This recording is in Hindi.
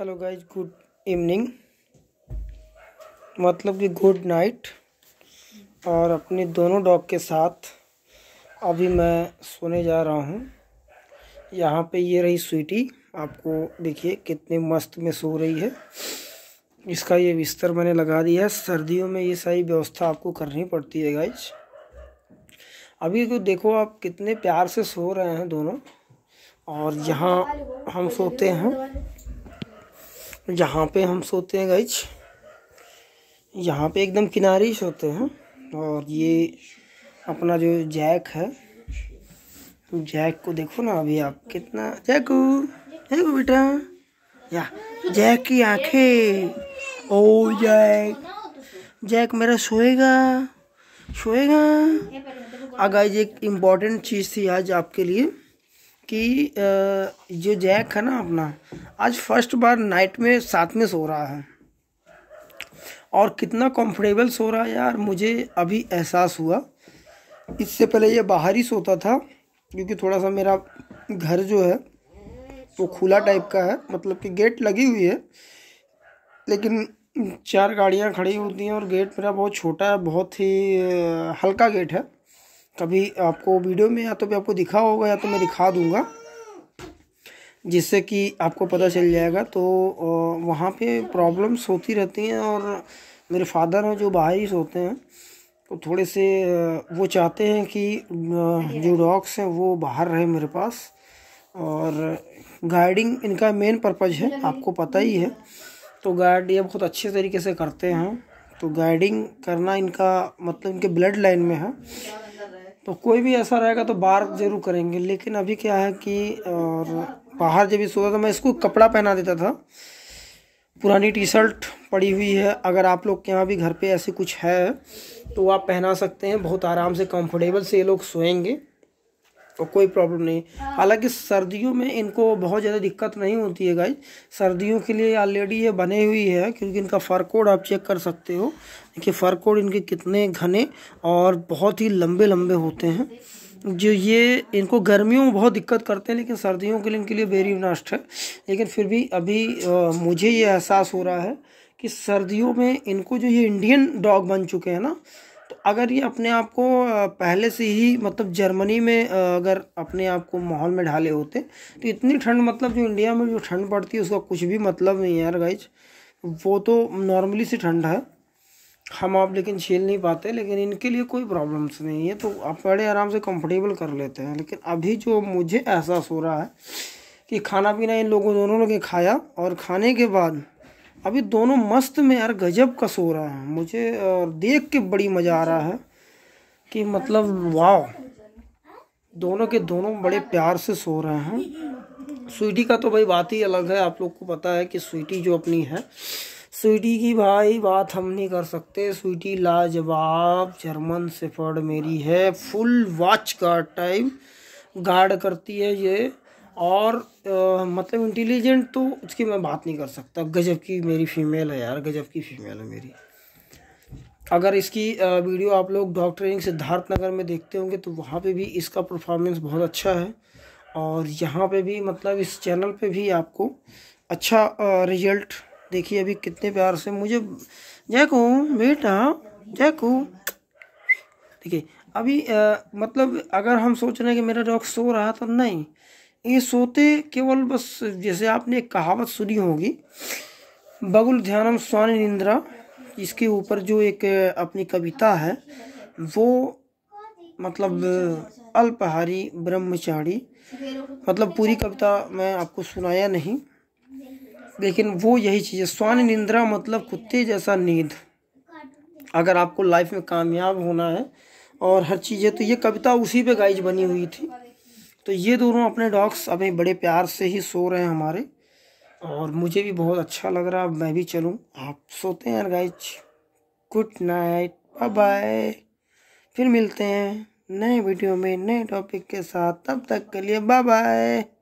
हेलो गाइज गुड इवनिंग मतलब कि गुड नाइट और अपने दोनों डॉग के साथ अभी मैं सोने जा रहा हूँ यहाँ पे ये रही स्वीटी आपको देखिए कितने मस्त में सो रही है इसका ये बिस्तर मैंने लगा दिया है सर्दियों में ये सारी व्यवस्था आपको करनी पड़ती है गाइज अभी तो देखो आप कितने प्यार से सो रहे हैं दोनों और यहाँ हम सोते हैं जहाँ पे हम सोते हैं गाइज यहाँ पे एकदम किनारे ही सोते हैं और ये अपना जो जैक है जैक को देखो ना अभी आप कितना जैकू है बेटा या जैक की आंखें ओ जैक जैक मेरा सोएगा सोएगा गाइज एक इम्पॉर्टेंट चीज़ थी आज आपके लिए कि जो जैक है ना अपना आज फर्स्ट बार नाइट में साथ में सो रहा है और कितना कंफर्टेबल सो रहा है यार मुझे अभी एहसास हुआ इससे पहले ये बाहर ही सोता था क्योंकि थोड़ा सा मेरा घर जो है वो खुला टाइप का है मतलब कि गेट लगी हुई है लेकिन चार गाड़ियाँ खड़ी होती हैं और गेट मेरा बहुत छोटा है बहुत ही हल्का गेट है कभी आपको वीडियो में या तो भी आपको दिखा होगा या तो मैं दिखा दूँगा जिससे कि आपको पता चल जाएगा तो वहाँ पे प्रॉब्लम्स होती रहती हैं और मेरे फादर हैं जो बाहर ही सोते हैं तो थोड़े से वो चाहते हैं कि जो डॉग्स हैं वो बाहर रहे मेरे पास और गाइडिंग इनका मेन पर्पज़ है आपको पता ही है तो गाइड ये बहुत अच्छे तरीके से करते हैं तो गाइडिंग करना इनका मतलब इनके ब्लड लाइन में है तो कोई भी ऐसा रहेगा तो बाहर जरूर करेंगे लेकिन अभी क्या है कि और बाहर जब भी सोता तो था मैं इसको कपड़ा पहना देता था पुरानी टी शर्ट पड़ी हुई है अगर आप लोग के यहाँ भी घर पे ऐसे कुछ है तो आप पहना सकते हैं बहुत आराम से कंफर्टेबल से ये लोग सोएंगे और कोई प्रॉब्लम नहीं हाँ। हालांकि सर्दियों में इनको बहुत ज़्यादा दिक्कत नहीं होती है गाइज सर्दियों के लिए ऑलरेडी ये बने हुई है क्योंकि इनका फर कोड आप चेक कर सकते हो कि फर कोड इनके कितने घने और बहुत ही लंबे लंबे होते हैं जो ये इनको गर्मियों में बहुत दिक्कत करते हैं लेकिन सर्दियों के लिए इनके लिए वेरी नष्ट है लेकिन फिर भी अभी आ, मुझे ये एहसास हो रहा है कि सर्दियों में इनको जो ये इंडियन डॉग बन चुके हैं ना अगर ये अपने आप को पहले से ही मतलब जर्मनी में अगर अपने आप को माहौल में ढाले होते तो इतनी ठंड मतलब जो इंडिया में जो ठंड पड़ती है उसका कुछ भी मतलब नहीं यार गाइज वो तो नॉर्मली सी ठंड है हम आप लेकिन झेल नहीं पाते लेकिन इनके लिए कोई प्रॉब्लम्स नहीं है तो आप बड़े आराम से कंफर्टेबल कर लेते हैं लेकिन अभी जो मुझे एहसास हो रहा है कि खाना पीना इन लोगों दोनों लोगों ने खाया और खाने के बाद अभी दोनों मस्त में यार गजब का सो रहा है मुझे और देख के बड़ी मज़ा आ रहा है कि मतलब वाह दोनों के दोनों बड़े प्यार से सो रहे हैं स्वीटी का तो भाई बात ही अलग है आप लोग को पता है कि स्वीटी जो अपनी है स्वीटी की भाई बात हम नहीं कर सकते स्वीटी लाजवाब जर्मन सिफर्ड मेरी है फुल वॉच का टाइम गार्ड करती है ये और आ, मतलब इंटेलिजेंट तो उसकी मैं बात नहीं कर सकता गजब की मेरी फीमेल है यार गजब की फीमेल है मेरी अगर इसकी वीडियो आप लोग डॉक्टरिंग सिद्धार्थ नगर में देखते होंगे तो वहाँ पे भी इसका परफॉर्मेंस बहुत अच्छा है और यहाँ पे भी मतलब इस चैनल पे भी आपको अच्छा रिजल्ट देखिए अभी कितने प्यार से मुझे जैकू बेटा जैकू देखिए अभी आ, मतलब अगर हम सोच रहे हैं कि मेरा डॉग सो रहा तो नहीं ये सोते केवल बस जैसे आपने एक कहावत सुनी होगी बगुल ध्यानम स्वानी निंद्रा इसके ऊपर जो एक अपनी कविता है वो मतलब अल्पहारी ब्रह्मचारी मतलब पूरी कविता मैं आपको सुनाया नहीं लेकिन वो यही चीज़ है स्वान निंद्रा मतलब कुत्ते जैसा नींद अगर आपको लाइफ में कामयाब होना है और हर चीज़ है तो ये कविता उसी पे गाइज बनी हुई थी तो ये दोनों अपने डॉग्स अभी बड़े प्यार से ही सो रहे हैं हमारे और मुझे भी बहुत अच्छा लग रहा मैं भी चलूँ आप सोते हैं guys good night bye bye फिर मिलते हैं नए वीडियो में नए टॉपिक के साथ तब तक के लिए बाय बाय